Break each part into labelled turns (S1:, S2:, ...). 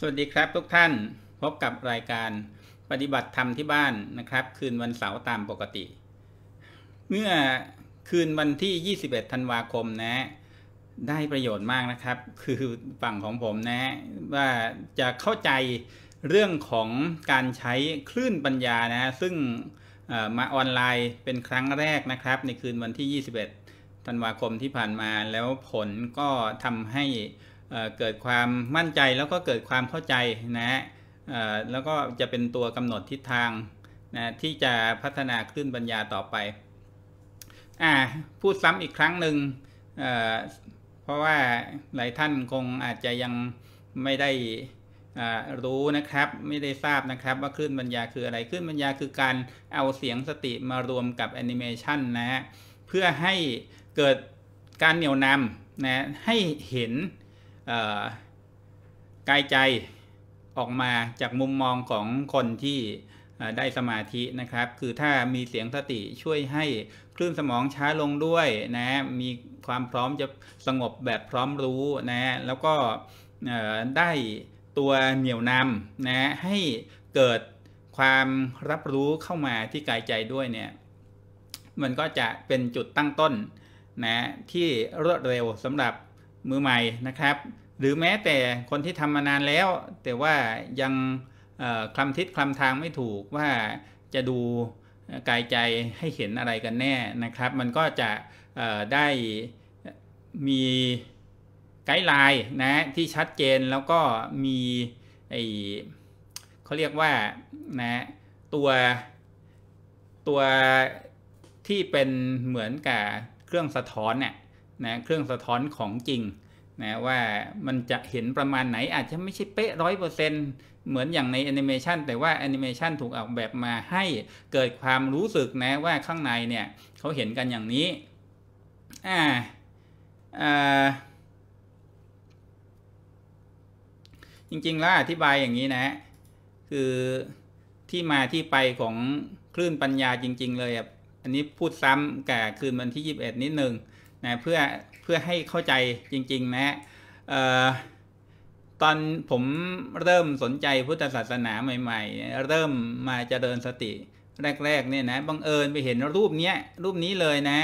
S1: สวัสดีครับทุกท่านพบกับรายการปฏิบัติธรรมที่บ้านนะครับ คืนวันเสาร์ตามปกติ เมื่อคืนวันที่ 21 ธันวาคมนะได้ประโยชน์มากนะครับ คือฝั่งของผมนะว่าจะเข้าใจเรื่องของการใช้คลื่นปัญญานะซึ่งมาออนไลน์เป็นครั้งแรกนะครับ ในคืนวันที่ 21 ธันวาคมที่ผ่านมาแล้วผลก็ทำให้เกิดความมั่นใจแล้วก็เกิดความเข้าใจนะฮะแล้วก็จะเป็นตัวกำหนดทิศทางนะที่จะพัฒนาคลื่นปัญญาต่อไปอ่าพูดซ้ำอีกครั้งหนึ่ง เพราะว่าหลายท่านคงอาจจะยังไม่ได้รู้นะครับ ไม่ได้ทราบนะครับว่าคลื่นบรรยาคืออะไรคลื่นบรรยาคือการเอาเสียงสติมารวมกับแอนิเมชันนะฮะเพื่อให้เกิดการเหนี่ยวนำนะให้เห็นกายใจออกมาจากมุมมองของคนที่ได้สมาธินะครับ คือถ้ามีเสียงสติช่วยให้คลื่นสมองช้าลงด้วยนะ มีความพร้อมจะสงบแบบพร้อมรู้นะ แล้วก็ได้ตัวเหนี่ยวนำนะให้เกิดความรับรู้เข้ามาที่กายใจด้วยเนี่ยมันก็จะเป็นจุดตั้งต้นนะที่รวดเร็วสำหรับมือใหม่นะครับหรือแม้แต่คนที่ทำมานานแล้ว แต่ว่ายังคลำทิศคลำทางไม่ถูกว่าจะดูกายใจให้เห็นอะไรกันแน่นะครับ มันก็จะได้มีไกด์ไลน์นะที่ชัดเจนแล้วก็มีไอเขาเรียกว่านะตัวตัวที่เป็นเหมือนกับเครื่องสะท้อนเนี่ยนะเครื่องสะท้อนของจริงนะว่ามันจะเห็นประมาณไหนอาจจะไม่ใช่เป๊ะร้อยเปอร์เซ็นเหมือนอย่างในแอนิเมชันแต่ว่าแอนิเมชันถูกออกแบบมาให้เกิดความรู้สึกนะว่าข้างในเนี่ยเขาเห็นกันอย่างนี้อ่าอ่าจริงๆแล้วอธิบายอย่างนี้นะ คือที่มาที่ไปของคลื่นปัญญาจริงๆเลย อันนี้พูดซ้ำกับคืนวันที่ 21 นิดนึงนะเพื่อพื่อให้เข้าใจจริงๆนะตอนผมเริ่มสนใจพุทธศาสนาใหม่ๆ เริ่มมาเจริญสติ แรกๆเนี่ยนะบังเอิญไปเห็นรูปเนี้ยรูปนี้เลยนะ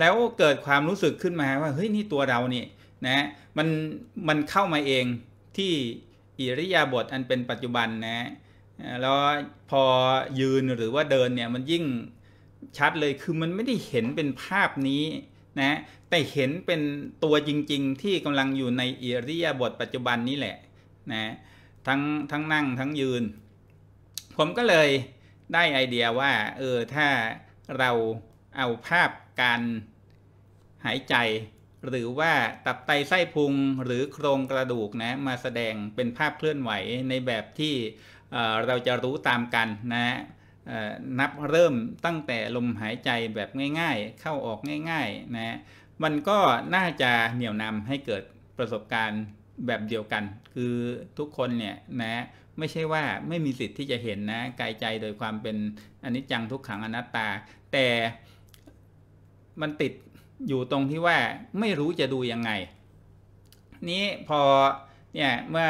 S1: แล้วเกิดความรู้สึกขึ้นมาว่าเฮ้ยนี่ตัวเราเนี่ยนะ มันมันเข้ามาเองที่อิริยาบถอันเป็นปัจจุบันนะ แล้วพอยืนหรือว่าเดินเนี่ยมันยิ่งชัดเลย คือมันไม่ได้เห็นเป็นภาพนี้นะแต่เห็นเป็นตัวจริงๆ ที่กำลังอยู่ในเอเรียบทปัจจุบันนี้แหละนะทั้งทั้งนั่งทั้งยืน ผมก็เลยได้ไอเดียว่าเออถ้าเราเอาภาพการหายใจ หรือว่าตับไตไส้พุงหรือโครงกระดูกนะมาแสดงเป็นภาพเคลื่อนไหวในแบบที่เเราจะรู้ตามกันนะนับเริ่มตั้งแต่ลมหายใจแบบง่ายๆ เข้าออกง่ายๆนะมันก็น่าจะเหนี่ยวนำให้เกิดประสบการณ์แบบเดียวกัน คือทุกคนเนี่ยนะไม่ใช่ว่าไม่มีสิทธิ์ที่จะเห็นนะกายใจโดยความเป็นอนิจจังทุกขังอนัตตา แต่มันติดอยู่ตรงที่ว่าไม่รู้จะดูยังไง นี้พอเนี่ยเมื่อ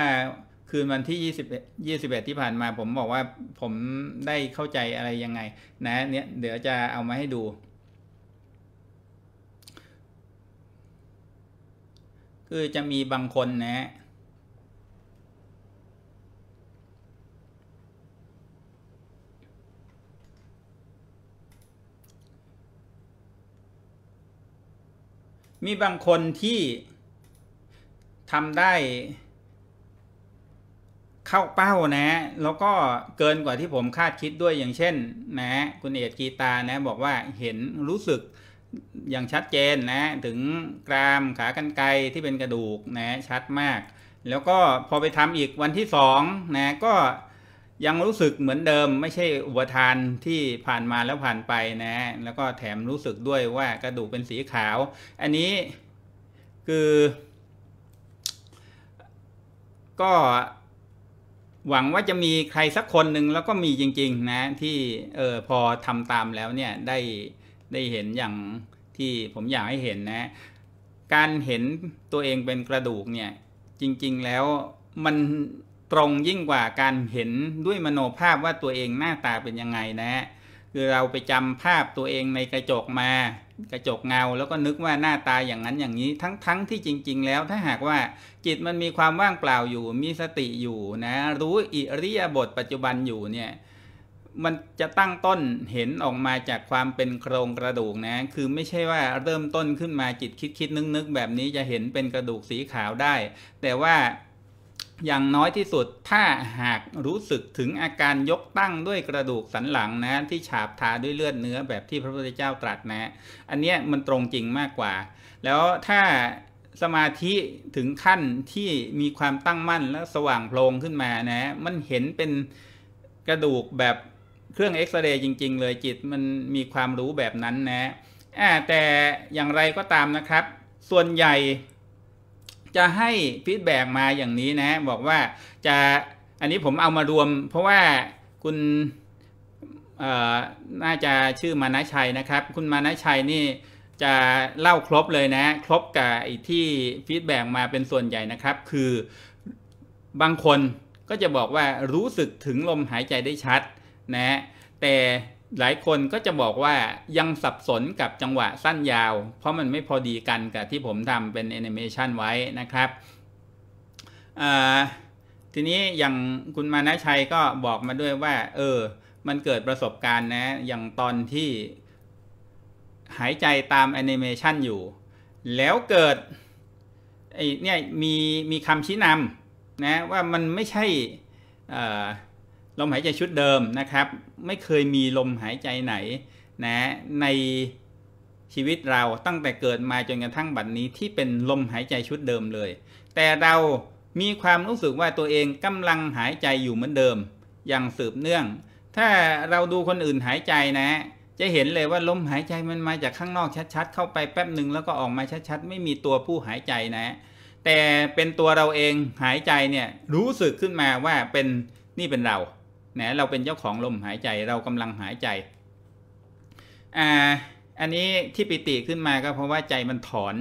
S1: คืนวันที่20 21 ที่ผ่านมา ผมบอกว่าผมได้เข้าใจอะไรยังไง นะ เนี่ยเดี๋ยวจะเอามาให้ดู คือจะมีบางคนนะ มีบางคนที่ทำได้เข้าเป้านะแล้วก็เกินกว่าที่ผมคาดคิดด้วยอย่างเช่นนะคุณเอกกีตานะบอกว่าเห็นรู้สึกอย่างชัดเจนนะถึงกรามขากรรไกรที่เป็นกระดูกนะชัดมาก แล้วก็พอไปทำอีกวันที่สองนะก็ยังรู้สึกเหมือนเดิมไม่ใช่อุปทานที่ผ่านมาแล้วผ่านไปนะแล้วก็แถมรู้สึกด้วยว่ากระดูกเป็นสีขาว อันนี้คือก็หวังว่าจะมีใครสักคนหนึ่งแล้วก็มีจริงๆนะที่เออพอทำตามแล้วเนี่ยได้ได้เห็นอย่างที่ผมอยากให้เห็นนะ การเห็นตัวเองเป็นกระดูกเนี่ยจริงๆแล้วมันตรงยิ่งกว่าการเห็นด้วยมโนภาพว่าตัวเองหน้าตาเป็นยังไงนะ คือเราไปจำภาพตัวเองในกระจกมากระจกเงาแล้วก็นึกว่าหน้าตาอย่างนั้นอย่างนี้ทั้งๆทที่จริงๆแล้วถ้าหากว่าจิตมันมีความว่างเปล่าอยู่มีสติอยู่นะ รู้อิริยาบถปัจจุบันอยู่เนี่ยมันจะตั้งต้นเห็นออกมาจากความเป็นโครงกระดูกนะคือไม่ใช่ว่าเริ่มต้นขึ้นมาจิตคิดคิดนึกนึกแบบนี้จะเห็นเป็นกระดูกสีขาวได้ แต่ว่าอย่างน้อยที่สุดถ้าหากรู้สึกถึงอาการยกตั้งด้วยกระดูกสันหลังนะที่ฉาบทาด้วยเลือดเนื้อแบบที่พระพุทธเจ้าตรัสนะ อันเนี้ยมันตรงจริงมากกว่า แล้วถ้าสมาธิถึงขั้นที่มีความตั้งมั่นและสว่างโพลงขึ้นมานะ มันเห็นเป็นกระดูกแบบเครื่องเอ็กซเรย์จริง ๆ เลยจิตมันมีความรู้แบบนั้นนะแต่อย่างไรก็ตามนะครับ ส่วนใหญ่จะให้ฟีดแบ็มาอย่างนี้นะ บอกว่าจะอันนี้ผมเอามารวม เพราะว่าคุณน่าจะชื่อมานะชัยนะครับ คุณมานะชัยนี่จะเล่าครบเลยนะครบกับที่ฟีดแบ็มาเป็นส่วนใหญ่นะครับ คือบางคนก็จะบอกว่ารู้สึกถึงลมหายใจได้ชัดนะ แต่หลายคนก็จะบอกว่ายังสับสนกับจังหวะสั้นยาว เพราะมันไม่พอดีกันกับที่ผมทำเป็นแอนิเมชันไว้นะครับทีนี้อย่างคุณมานะชัยก็บอกมาด้วยว่าเออมันเกิดประสบการณ์นะอย่างตอนที่หายใจตามแอนิเมชันอยู่แล้วเกิดไอเนี่ยมีมีคำชี้นำนะว่ามันไม่ใช่ลมหายใจชุดเดิมนะครับ ไม่เคยมีลมหายใจไหนนะในชีวิตเราตั้งแต่เกิดมาจนกระทั่งบัดนนี้ ที่เป็นลมหายใจชุดเดิมเลย แต่เรามีความรู้สึกว่าตัวเองกำลังหายใจอยู่เหมือนเดิมอย่างสืบเนื่อง ถ้าเราดูคนอื่นหายใจนะ จะเห็นเลยว่าลมหายใจมันมาจากข้างนอกชัดๆ เข้าไปแป๊บหนึ่งแล้วก็ออกมาชัดๆ ไม่มีตัวผู้หายใจนะ แต่เป็นตัวเราเองหายใจเนี่ยรู้สึกขึ้นมาว่าเป็นนี่เป็นเราแหเราเป็นเจ้าของลมหายใจเรากำลังหายใจออันนี้ที่ปิติขึ้นมาก็เพราะว่าใจมันถอน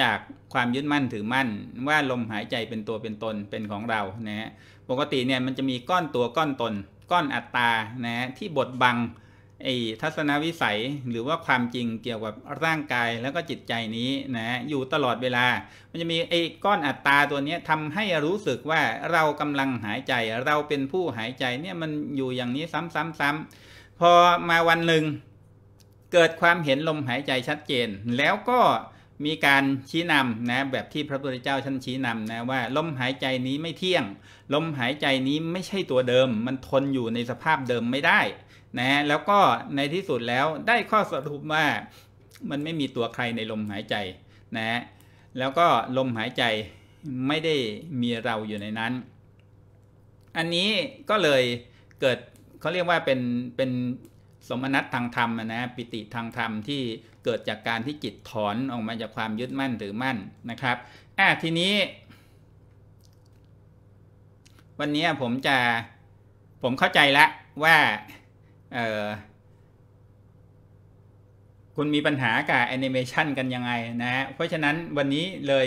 S1: จากความยึดมั่นถือมั่น ว่าลมหายใจเป็นตัวเป็นตนเป็นของเรานะฮะปกติเนี่ยมันจะมีก้อนตัวก้อนตน ก้อนอัตตานะที่บดบังไอ้ทัศนวิสัยหรือว่าความจริงเกี่ยวกับร่างกายแล้วก็จิตใจนี้นะ อยู่ตลอดเวลา มันจะมีไอ้ก้อนอัตตาตัวนี้ทำให้รู้สึกว่าเรากำลังหายใจ เราเป็นผู้หายใจเนี่ยมันอยู่อย่างนี้ซ้ำๆๆ พอมาวันหนึ่ง เกิดความเห็นลมหายใจชัดเจน แล้วก็มีการชี้นำนะแบบที่พระพุทธเจ้าท่านชี้นำนะว่า ลมหายใจนี้ไม่เที่ยง ลมหายใจนี้ไม่ใช่ตัวเดิมมันทนอยู่ในสภาพเดิมไม่ได้นะแล้วก็ในที่สุดแล้วได้ข้อสรุปว่ามันไม่มีตัวใครในลมหายใจนะ แล้วก็ลมหายใจไม่ได้มีเราอยู่ในนั้น อันนี้ก็เลยเกิดเขาเรียกว่าเป็นเป็นสมนัตทางธรรมนะปิติทางธรรมที่เกิดจากการที่จิตถอนออกมาจากความยึดมั่นหรือมั่นนะครับอ่ะทีนี้ วันนี้ผมจะผมเข้าใจละว่าคุณมีปัญหากับแอนิเมชันกันยังไงนะฮะเพราะฉะนั้นวันนี้เลย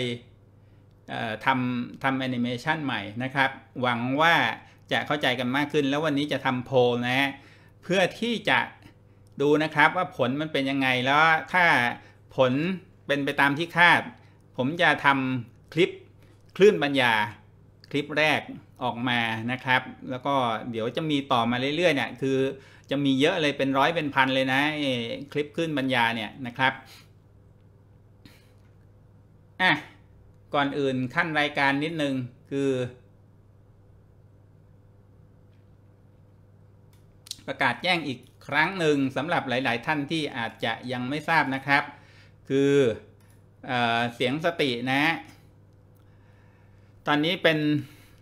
S1: ทำทำแอนิเมชันใหม่นะครับ หวังว่าจะเข้าใจกันมากขึ้นแล้ววันนี้จะทำโพลนะฮะเพื่อที่จะดูนะครับ ว่าผลมันเป็นยังไง แล้วถ้าผลเป็นไปตามที่คาด ผมจะทำคลิปคลื่นบรรยาคลิปแรกออกมานะครับแล้วก็เดี๋ยวจะมีต่อมาเรื่อยๆเนี่ยคือจะมีเยอะเลยเป็นร้อยเป็นพันเลยนะคลิปคลื่นบรรยาเนี่ยนะครับอ่ะก่อนอื่นขั้นรายการนิดนึงคือ ประกาศแจ้งอีกครั้งหนึ่งสำหรับหลาย ๆ ท่านที่อาจจะยังไม่ทราบนะครับ คือเอเสียงสตินะตอนนี้เป็น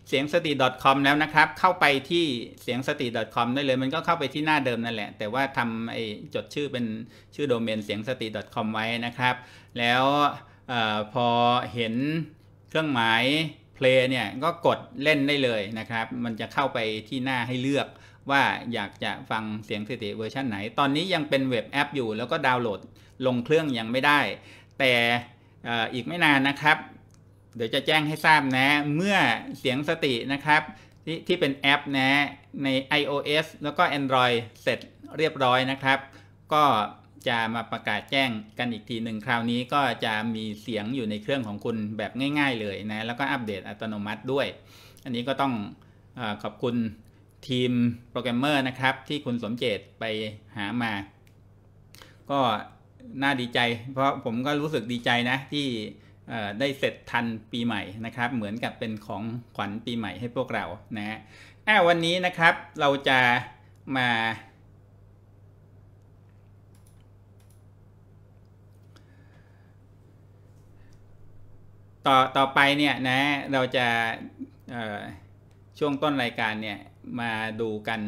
S1: เสียงสติ .com แล้วนะครับเข้าไปที่เสียงสติ .com ได้เลยมันก็เข้าไปที่หน้าเดิมนั่นแหละแต่ว่าทำไอ้จดชื่อเป็นชื่อโดเมนเสียงสติ .com ไว้นะครับ แล้วอพอเห็นเครื่องหมายเพล y เนี่ยก็กดเล่นได้เลยนะครับ มันจะเข้าไปที่หน้าให้เลือกว่าอยากจะฟังเสียงสถิติเวอร์ชันไหน ตอนนี้ยังเป็นเว็บแอป อยู่แล้วก็ดาวน์โหลดลงเครื่องยังไม่ได้ แต่อีกไม่นานนะครับ เดี๋ยวจะแจ้งให้ทราบนะเมื่อเสียงสตินะครับทที่เป็นแอปนะใน iOS แล้วก็ Android เสร็จเรียบร้อยนะครับ ก็จะมาประกาศแจ้งกันอีกทีหนึ่งคราวนี้ก็จะมีเสียงอยู่ในเครื่องของคุณแบบง่าย ๆ เลยนะแล้วก็อัปเดตอัตโนมัติด้วย อันนี้ก็ต้องอขอบคุณทีมโปรแกรมเมอร์นะครับที่คุณสมเจตไปหามา ก็น่าดีใจ เพราะผมก็รู้สึกดีใจนะที่ได้เสร็จทันปีใหม่นะครับ เหมือนกับเป็นของขวัญปีใหม่ให้พวกเรานะฮะวันนี้นะครับเราจะมา ต่อต่อไปเนี่ยนะเราจะช่วงต้นรายการเนี่ยมาดูกัน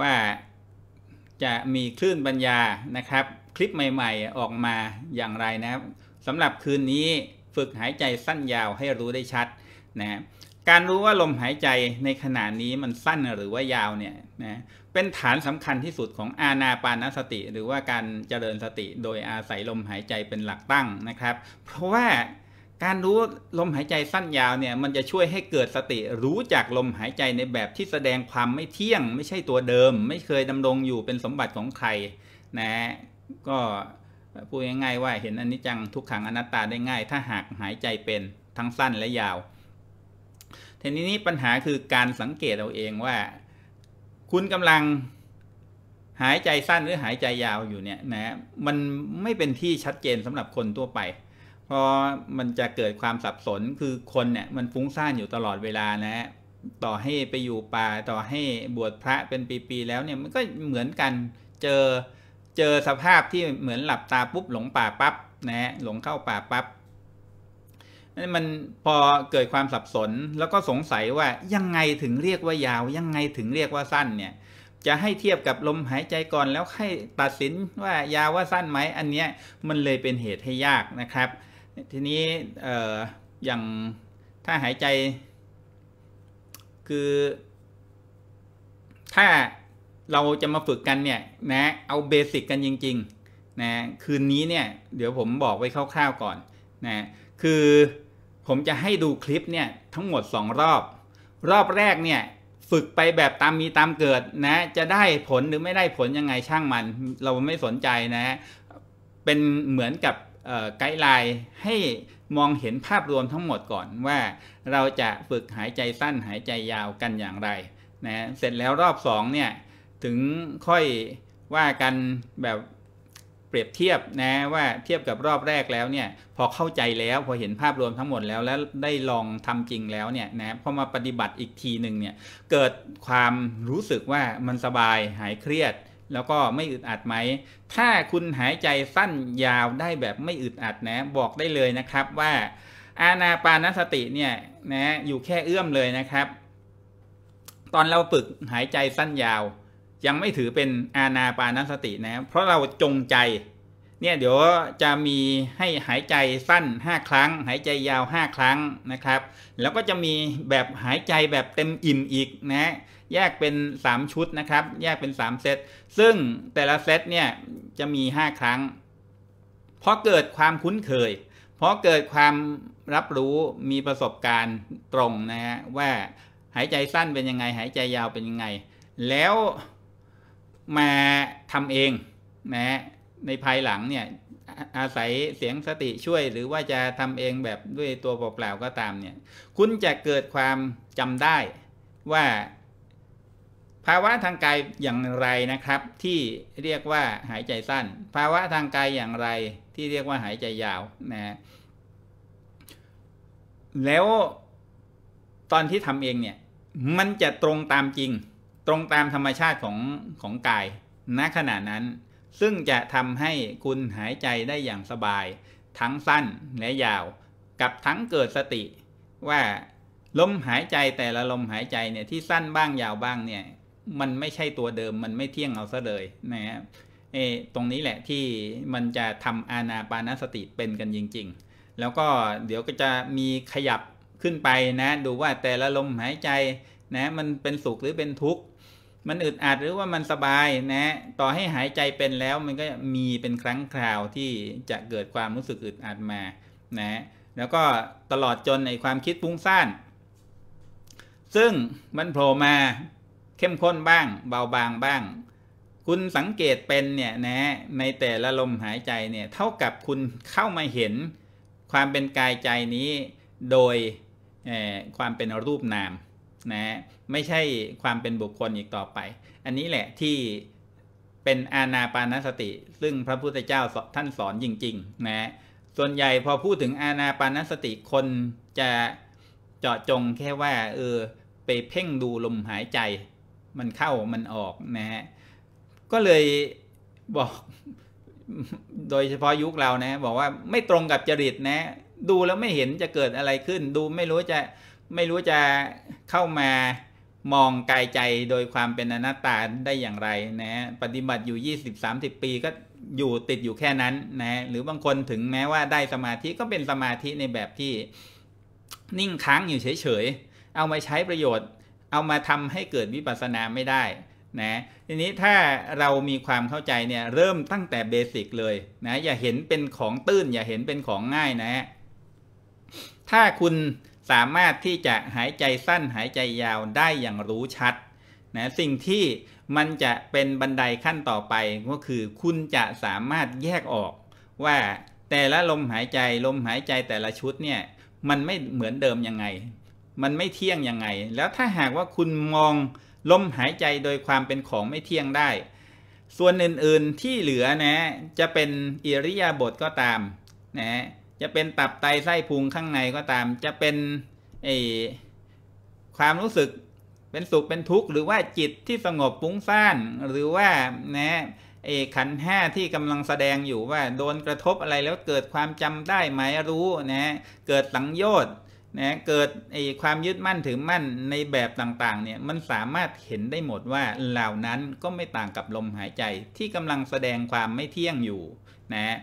S1: ว่าจะมีคลื่นปัญญานะครับ คลิปใหม่ๆ ออกมาอย่างไรนะครับสำหรับคืนนี้ฝึกหายใจสั้นยาวให้รู้ได้ชัดนะการรู้ว่าลมหายใจในขณะนี้มันสั้นหรือว่ายาวเนี่ยนะเป็นฐานสำคัญที่สุดของอาณาปานสติ หรือว่าการเจริญสติ โดยอาศัยลมหายใจเป็นหลักตั้งนะครับ เพราะว่าการรู้ลมหายใจสั้นยาวเนี่ยมันจะช่วยให้เกิดสติรู้จักลมหายใจในแบบที่แสดงความไม่เที่ยง ไม่ใช่ตัวเดิม ไม่เคยดำรงอยู่เป็นสมบัติของใครนะก็พูดง่ายๆว่าเห็นอนนิจจังทุกขังอนัตตาได้ง่าย ถ้าหากหายใจเป็นทั้งสั้นและยาวทีนี้นี้ปัญหาคือการสังเกตเอาเองว่า คุณกำลังหายใจสั้นหรือหายใจยาวอยู่เนี่ยนะมันไม่เป็นที่ชัดเจนสำหรับคนทั่วไปพราะมันจะเกิดความสับสนคือคนเนี่ยมันฟุ้งซ่านอยู่ตลอดเวลานะฮะต่อให้ไปอยู่ป่า ต่อให้บวชพระเป็นปีๆแล้วเนี่ยมันก็เหมือนกัน เจอเจอสภาพที่เหมือนหลับตาปุ๊บหลงป่าปั๊บนะฮะหลงเข้าป่าปั๊บนั่นมันพอเกิดความสับสนแล้วก็สงสัยว่ายังไงถึงเรียกว่ายาว ยังไงถึงเรียกว่าสั้นเนี่ย จะให้เทียบกับลมหายใจก่อนแล้วให้ตัดสินว่ายาวว่าสั้นไหมอันเนี้ย มันเลยเป็นเหตุให้ยากนะครับทีนี้อออย่างถ้าหายใจ คือ ถ้าเราจะมาฝึกกันเนี่ยนะเอาเบสิกกันจริงๆนะคืนนี้เนี่ย เดี๋ยวผมบอกไว้คร่าวๆก่อนนะคือผมจะให้ดูคลิปเนี่ยทั้งหมด 2 รอบ รอบแรกเนี่ยฝึกไปแบบตามมีตามเกิดนะ จะได้ผลหรือไม่ได้ผลยังไงช่างมัน เราไม่สนใจนะ เป็นเหมือนกับไกด์ไลน์ให้มองเห็นภาพรวมทั้งหมดก่อนว่าเราจะฝึกหายใจสั้นหายใจยาวกันอย่างไรนะเสร็จแล้วรอบ2เนี่ยถึงค่อยว่ากันแบบเปรียบเทียบนะว่าเทียบกับรอบแรกแล้วเนี่ยพอเข้าใจแล้วพอเห็นภาพรวมทั้งหมดแล้วแล้วได้ลองทำจริงแล้วเนี่ยนะพอมาปฏิบัติอีกทีหนึ่งเนี่ยเกิดความรู้สึกว่ามันสบายหายเครียดแล้วก็ไม่อึดอัดไหม ถ้าคุณหายใจสั้นยาวได้แบบไม่อึดอัดนะ บอกได้เลยนะครับ ว่าอาณาปานสติเนี่ยนะอยู่แค่เอื้อมเลยนะครับ ตอนเราฝึกหายใจสั้นยาว ยังไม่ถือเป็นอาณาปานสตินะเพราะเราจงใจเนี่ยเดี๋ยวจะมีให้หายใจสั้น 5 ครั้งหายใจยาว 5 ครั้งนะครับ แล้วก็จะมีแบบหายใจแบบเต็มอิ่มอีกนะ แยกเป็น 3 ชุดนะครับ แยกเป็น3เซตซึ่งแต่ละเซตเนี่ยจะมี 5 ครั้งเพราะเกิดความคุ้นเคยเพราะเกิดความรับรู้มีประสบการณ์ตรงนะฮะว่าหายใจสั้นเป็นยังไง หายใจยาวเป็นยังไง แล้วมาทำเองนะฮะในภายหลังเนี่ยอาศัยเสียงสติช่วย หรือว่าจะทำเองแบบด้วยตัวเปล่าๆก็ตามเนี่ย คุณจะเกิดความจำได้ว่าภาวะทางกายอย่างไรนะครับ ที่เรียกว่าหายใจสั้น ภาวะทางกายอย่างไร ที่เรียกว่าหายใจยาวนะ แล้วตอนที่ทำเองเนี่ย มันจะตรงตามจริง ตรงตามธรรมชาติของของกาย ณขณะนั้นซึ่งจะทำให้คุณหายใจได้อย่างสบาย ทั้งสั้นและยาวกับทั้งเกิดสติ ว่าลมหายใจแต่ละลมหายใจเนี่ยที่สั้นบ้างยาวบ้างเนี่ยมันไม่ใช่ตัวเดิมมันไม่เที่ยงเอาซะเลยนะฮะเอตรงนี้แหละที่มันจะทำอาณาปานสติเป็นกันจริง ๆ แล้วก็เดี๋ยวก็จะมีขยับขึ้นไปนะดูว่าแต่ละลมหายใจนะมันเป็นสุขหรือเป็นทุกข์มันอึดอัดหรือว่ามันสบายนะต่อให้หายใจเป็นแล้วมันก็มีเป็นครั้งคราวที่จะเกิดความรู้สึกอึดอัดมานะแล้วก็ตลอดจนในความคิดฟุ้งซ่าน ซึ่งมันโผล่มาเข้มข้นบ้าง เบาบางบ้าง คุณสังเกตเป็นเนี่ยนะในแต่ละลมหายใจเนี่ย เท่ากับคุณเข้ามาเห็นความเป็นกายใจนี้โดยความเป็นรูปนามนะไม่ใช่ความเป็นบุคคลอีกต่อไป อันนี้แหละที่เป็นอาณาปานสติ ซึ่งพระพุทธเจ้าท่านสอนจริง ๆ นะ ส่วนใหญ่พอพูดถึงอาณาปานสติคนจะเจาะจงแค่ว่า เออ ไปเพ่งดูลมหายใจ มันเข้ามันออกนะฮะก็เลยบอกโดยเฉพาะยุคเรานะ บอกว่าไม่ตรงกับจริตนะ ดูแล้วไม่เห็นจะเกิดอะไรขึ้น ดูไม่รู้จะไม่รู้จะเข้ามามองกายใจโดยความเป็นอนัตตาได้อย่างไรนะปฏิบัติอยู่ 20-30 ปีก็อยู่ติดอยู่แค่นั้น นะ หรือบางคนถึงแม้ว่าได้สมาธิก็เป็นสมาธิในแบบที่ นิ่งค้างอยู่เฉยๆเอามาใช้ประโยชน์ เอามาทำให้เกิดวิปัสสนาไม่ได้ นะ ทีนี้ถ้าเรามีความเข้าใจเนี่ย เริ่มตั้งแต่เบสิกเลย นะ อย่าเห็นเป็นของตื้น อย่าเห็นเป็นของง่ายนะฮะถ้าคุณสามารถที่จะหายใจสั้นหายใจยาวได้อย่างรู้ชัดนะสิ่งที่มันจะเป็นบันไดขั้นต่อไปก็คือคุณจะสามารถแยกออก ว่าแต่ละลมหายใจลมหายใจแต่ละชุดเนี่ย มันไม่เหมือนเดิมยังไง มันไม่เที่ยงยังไง แล้วถ้าหากว่าคุณมองลมหายใจโดยความเป็นของไม่เที่ยงได้ ส่วนอื่นๆที่เหลือนะ จะเป็นอิริยาบถก็ตามนะจะเป็นตับไตไส้พุงข้างในก็ตาม จะเป็นความรู้สึกเป็นสุขเป็นทุกข์ หรือว่าจิตที่สงบฟุ้งซ่านหรือว่านะเอขันห้าที่กำลังแสดงอยู่ว่า โดนกระทบอะไรแล้วเกิดความจำได้หมายรู้นะเกิดสังโยชน์นะเกิดไอความยึดมั่นถือมั่นในแบบต่างๆเนี่ยมันสามารถเห็นได้หมดว่าเหล่านั้นก็ไม่ต่างกับลมหายใจ ที่กำลังแสดงความไม่เที่ยงอยู่นะ